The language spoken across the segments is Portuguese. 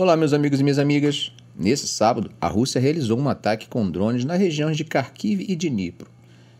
Olá, meus amigos e minhas amigas. Nesse sábado, a Rússia realizou um ataque com drones nas regiões de Kharkiv e Dnipro.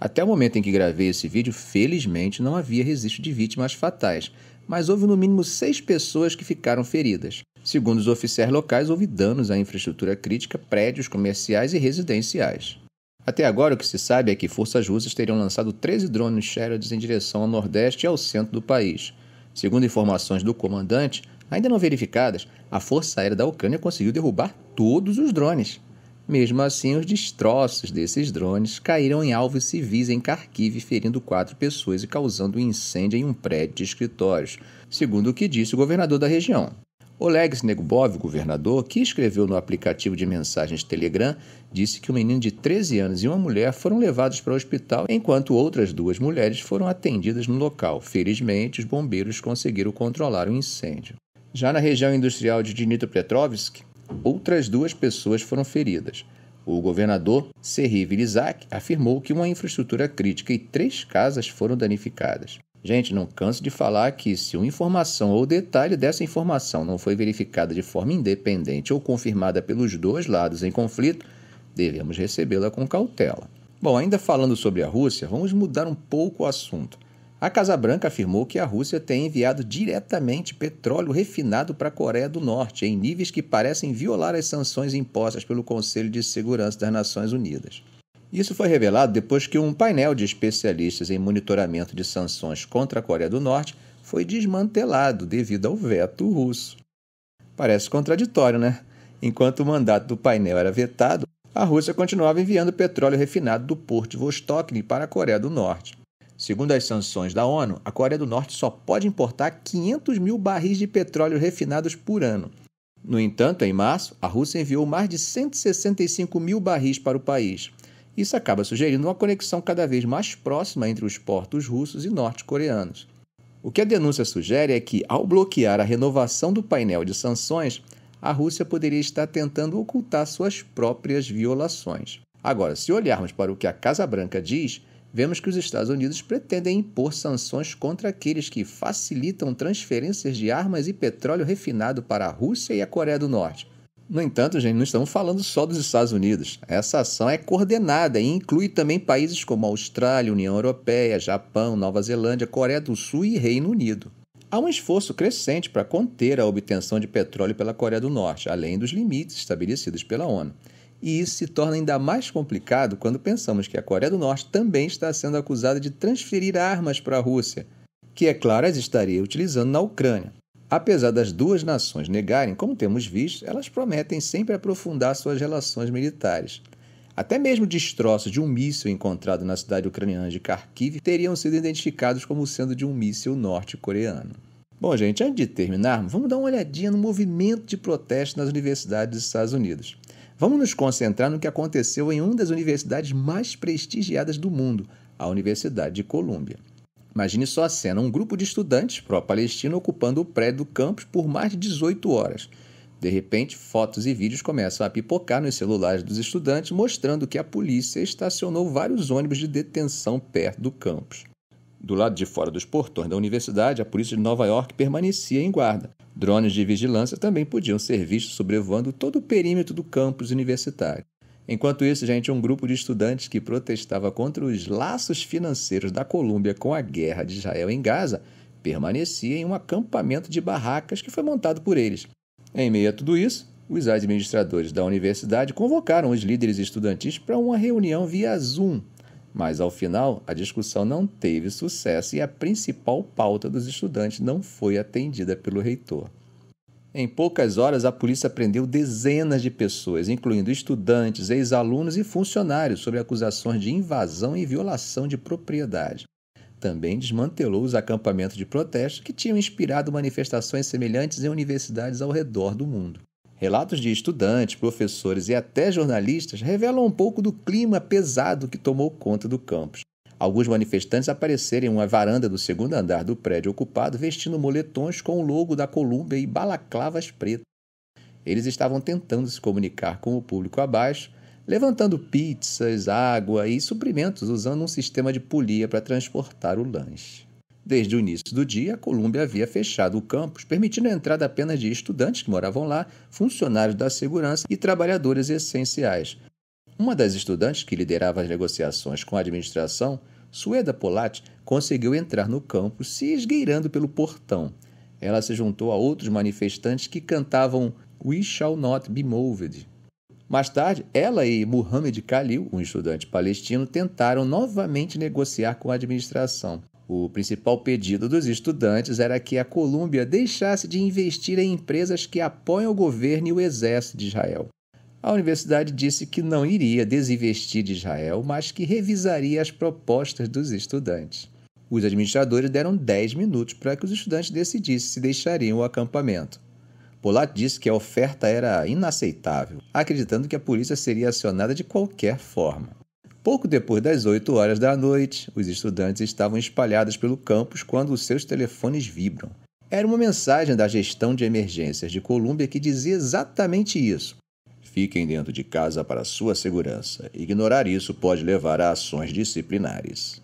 Até o momento em que gravei esse vídeo, felizmente não havia registro de vítimas fatais, mas houve no mínimo seis pessoas que ficaram feridas. Segundo os oficiais locais, houve danos à infraestrutura crítica, prédios comerciais e residenciais. Até agora, o que se sabe é que forças russas teriam lançado 13 drones Sherrods em direção ao nordeste e ao centro do país. Segundo informações do comandante, ainda não verificadas, a Força Aérea da Ucrânia conseguiu derrubar todos os drones. Mesmo assim, os destroços desses drones caíram em alvos civis em Kharkiv, ferindo quatro pessoas e causando um incêndio em um prédio de escritórios, segundo o que disse o governador da região. Oleg Negobov, governador, que escreveu no aplicativo de mensagens Telegram, disse que um menino de 13 anos e uma mulher foram levados para o hospital, enquanto outras duas mulheres foram atendidas no local. Felizmente, os bombeiros conseguiram controlar o incêndio. Já na região industrial de Dnipropetrovsk, outras duas pessoas foram feridas. O governador Serri Vilizak afirmou que uma infraestrutura crítica e três casas foram danificadas. Gente, não canso de falar que se uma informação ou detalhe dessa informação não foi verificada de forma independente ou confirmada pelos dois lados em conflito, devemos recebê-la com cautela. Bom, ainda falando sobre a Rússia, vamos mudar um pouco o assunto. A Casa Branca afirmou que a Rússia tem enviado diretamente petróleo refinado para a Coreia do Norte, em níveis que parecem violar as sanções impostas pelo Conselho de Segurança das Nações Unidas. Isso foi revelado depois que um painel de especialistas em monitoramento de sanções contra a Coreia do Norte foi desmantelado devido ao veto russo. Parece contraditório, né? Enquanto o mandato do painel era vetado, a Rússia continuava enviando petróleo refinado do porto de Vostokny para a Coreia do Norte. Segundo as sanções da ONU, a Coreia do Norte só pode importar 500 mil barris de petróleo refinados por ano. No entanto, em março, a Rússia enviou mais de 165 mil barris para o país. Isso acaba sugerindo uma conexão cada vez mais próxima entre os portos russos e norte-coreanos. O que a denúncia sugere é que, ao bloquear a renovação do painel de sanções, a Rússia poderia estar tentando ocultar suas próprias violações. Agora, se olharmos para o que a Casa Branca diz, vemos que os Estados Unidos pretendem impor sanções contra aqueles que facilitam transferências de armas e petróleo refinado para a Rússia e a Coreia do Norte. No entanto, gente, não estamos falando só dos Estados Unidos. Essa ação é coordenada e inclui também países como Austrália, União Europeia, Japão, Nova Zelândia, Coreia do Sul e Reino Unido. Há um esforço crescente para conter a obtenção de petróleo pela Coreia do Norte, além dos limites estabelecidos pela ONU. E isso se torna ainda mais complicado quando pensamos que a Coreia do Norte também está sendo acusada de transferir armas para a Rússia, que, é claro, as estaria utilizando na Ucrânia. Apesar das duas nações negarem, como temos visto, elas prometem sempre aprofundar suas relações militares. Até mesmo destroços de um míssil encontrado na cidade ucraniana de Kharkiv teriam sido identificados como sendo de um míssil norte-coreano. Bom, gente, antes de terminarmos, vamos dar uma olhadinha no movimento de protesto nas universidades dos Estados Unidos. Vamos nos concentrar no que aconteceu em uma das universidades mais prestigiadas do mundo, a Universidade de Colômbia. Imagine só a cena: um grupo de estudantes pró-palestino ocupando o prédio do campus por mais de 18 horas. De repente, fotos e vídeos começam a pipocar nos celulares dos estudantes, mostrando que a polícia estacionou vários ônibus de detenção perto do campus. Do lado de fora dos portões da universidade, a polícia de Nova York permanecia em guarda. Drones de vigilância também podiam ser vistos sobrevoando todo o perímetro do campus universitário. Enquanto isso, gente, um grupo de estudantes que protestava contra os laços financeiros da Colômbia com a guerra de Israel em Gaza permanecia em um acampamento de barracas que foi montado por eles. Em meio a tudo isso, os administradores da universidade convocaram os líderes estudantis para uma reunião via Zoom mas, ao final, a discussão não teve sucesso e a principal pauta dos estudantes não foi atendida pelo reitor. Em poucas horas, a polícia prendeu dezenas de pessoas, incluindo estudantes, ex-alunos e funcionários, sob acusações de invasão e violação de propriedade. Também desmantelou os acampamentos de protesto que tinham inspirado manifestações semelhantes em universidades ao redor do mundo. Relatos de estudantes, professores e até jornalistas revelam um pouco do clima pesado que tomou conta do campus. Alguns manifestantes apareceram em uma varanda do segundo andar do prédio ocupado vestindo moletons com o logo da Colômbia e balaclavas pretas. Eles estavam tentando se comunicar com o público abaixo, levantando pizzas, água e suprimentos usando um sistema de polia para transportar o lanche. Desde o início do dia, a Colômbia havia fechado o campus, permitindo a entrada apenas de estudantes que moravam lá, funcionários da segurança e trabalhadores essenciais. Uma das estudantes que liderava as negociações com a administração, Sueda Polat, conseguiu entrar no campus se esgueirando pelo portão. Ela se juntou a outros manifestantes que cantavam We Shall Not Be Moved. Mais tarde, ela e Muhammad Khalil, um estudante palestino, tentaram novamente negociar com a administração. O principal pedido dos estudantes era que a Colômbia deixasse de investir em empresas que apoiam o governo e o exército de Israel. A universidade disse que não iria desinvestir de Israel, mas que revisaria as propostas dos estudantes. Os administradores deram 10 minutos para que os estudantes decidissem se deixariam o acampamento. Polat disse que a oferta era inaceitável, acreditando que a polícia seria acionada de qualquer forma. Pouco depois das 8 horas da noite, os estudantes estavam espalhados pelo campus quando os seus telefones vibram. Era uma mensagem da gestão de emergências de Colômbia que dizia exatamente isso. Fiquem dentro de casa para sua segurança. Ignorar isso pode levar a ações disciplinares.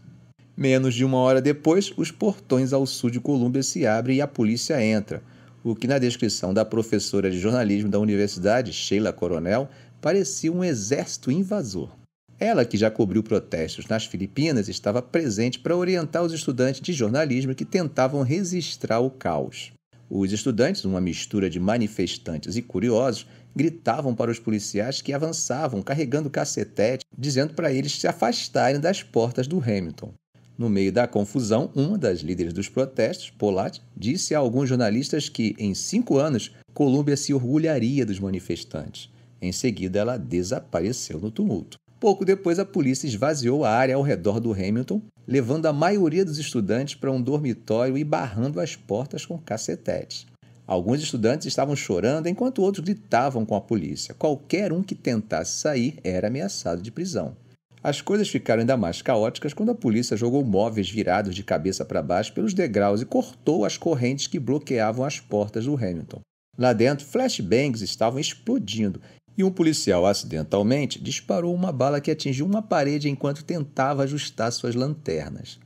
Menos de uma hora depois, os portões ao sul de Colômbia se abrem e a polícia entra, o que, na descrição da professora de jornalismo da universidade, Sheila Coronel, parecia um exército invasor. Ela, que já cobriu protestos nas Filipinas, estava presente para orientar os estudantes de jornalismo que tentavam registrar o caos. Os estudantes, uma mistura de manifestantes e curiosos, gritavam para os policiais que avançavam carregando cacetete, dizendo para eles se afastarem das portas do Hamilton. No meio da confusão, uma das líderes dos protestos, Polat, disse a alguns jornalistas que, em cinco anos, Colômbia se orgulharia dos manifestantes. Em seguida, ela desapareceu no tumulto. Pouco depois, a polícia esvaziou a área ao redor do Hamilton, levando a maioria dos estudantes para um dormitório e barrando as portas com cacetetes. Alguns estudantes estavam chorando enquanto outros gritavam com a polícia. Qualquer um que tentasse sair era ameaçado de prisão. As coisas ficaram ainda mais caóticas quando a polícia jogou móveis virados de cabeça para baixo pelos degraus e cortou as correntes que bloqueavam as portas do Hamilton. Lá dentro, flashbangs estavam explodindo e um policial acidentalmente disparou uma bala que atingiu uma parede enquanto tentava ajustar suas lanternas.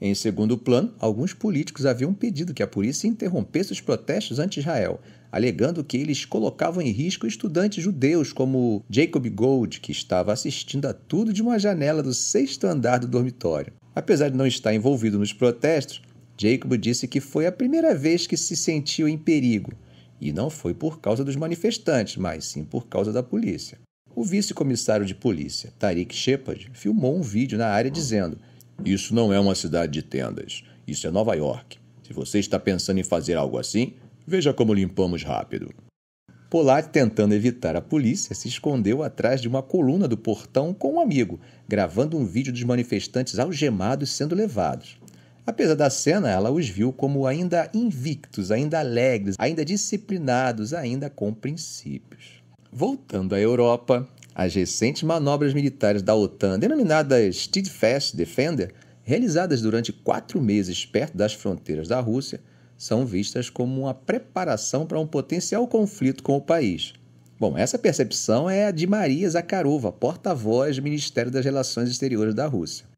Em segundo plano, alguns políticos haviam pedido que a polícia interrompesse os protestos anti-Israel, alegando que eles colocavam em risco estudantes judeus como Jacob Gold, que estava assistindo a tudo de uma janela do sexto andar do dormitório. Apesar de não estar envolvido nos protestos, Jacob disse que foi a primeira vez que se sentiu em perigo e não foi por causa dos manifestantes, mas sim por causa da polícia. O vice-comissário de polícia, Tariq Shepard, filmou um vídeo na área dizendo: Isso não é uma cidade de tendas, isso é Nova York. Se você está pensando em fazer algo assim, veja como limpamos rápido. Polat, tentando evitar a polícia, se escondeu atrás de uma coluna do portão com um amigo, gravando um vídeo dos manifestantes algemados sendo levados. Apesar da cena, ela os viu como ainda invictos, ainda alegres, ainda disciplinados, ainda com princípios. Voltando à Europa, as recentes manobras militares da OTAN, denominadas Steadfast Defender, realizadas durante quatro meses perto das fronteiras da Rússia, são vistas como uma preparação para um potencial conflito com o país. Bom, essa percepção é a de Maria Zakharova, porta-voz do Ministério das Relações Exteriores da Rússia.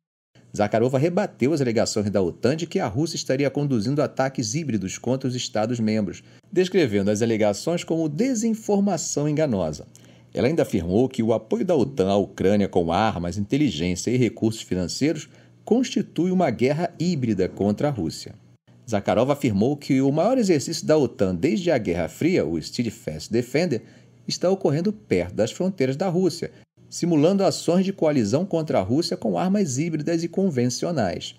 Zakharova rebateu as alegações da OTAN de que a Rússia estaria conduzindo ataques híbridos contra os Estados-membros, descrevendo as alegações como desinformação enganosa. Ela ainda afirmou que o apoio da OTAN à Ucrânia com armas, inteligência e recursos financeiros constitui uma guerra híbrida contra a Rússia. Zakharov afirmou que o maior exercício da OTAN desde a Guerra Fria, o Steadfast Defender, está ocorrendo perto das fronteiras da Rússia simulando ações de coalizão contra a Rússia com armas híbridas e convencionais.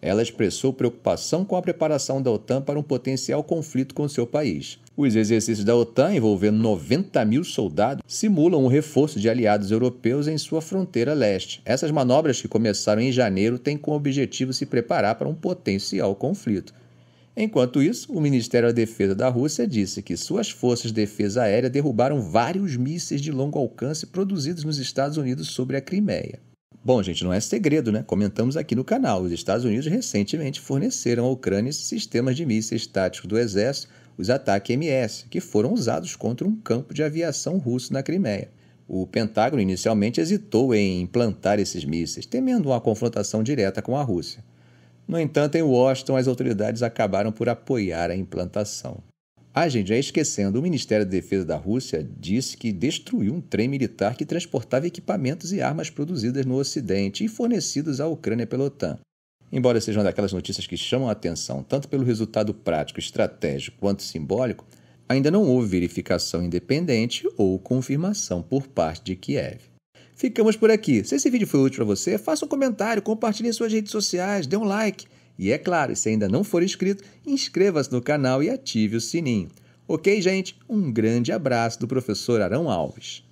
Ela expressou preocupação com a preparação da OTAN para um potencial conflito com seu país. Os exercícios da OTAN, envolvendo 90 mil soldados, simulam o um reforço de aliados europeus em sua fronteira leste. Essas manobras, que começaram em janeiro, têm como objetivo se preparar para um potencial conflito. Enquanto isso, o Ministério da Defesa da Rússia disse que suas forças de defesa aérea derrubaram vários mísseis de longo alcance produzidos nos Estados Unidos sobre a Crimeia. Bom, gente, não é segredo, né? Comentamos aqui no canal. Os Estados Unidos recentemente forneceram à Ucrânia sistemas de mísseis táticos do Exército, os ataques MS, que foram usados contra um campo de aviação russo na Crimeia. O Pentágono inicialmente hesitou em implantar esses mísseis, temendo uma confrontação direta com a Rússia. No entanto, em Washington, as autoridades acabaram por apoiar a implantação. Ah, gente, já esquecendo, o Ministério da Defesa da Rússia disse que destruiu um trem militar que transportava equipamentos e armas produzidas no Ocidente e fornecidos à Ucrânia pela OTAN. Embora seja uma daquelas notícias que chamam a atenção tanto pelo resultado prático, estratégico quanto simbólico, ainda não houve verificação independente ou confirmação por parte de Kiev. Ficamos por aqui. Se esse vídeo foi útil para você, faça um comentário, compartilhe em suas redes sociais, dê um like. E é claro, se ainda não for inscrito, inscreva-se no canal e ative o sininho. Ok, gente? Um grande abraço do professor Arão Alves.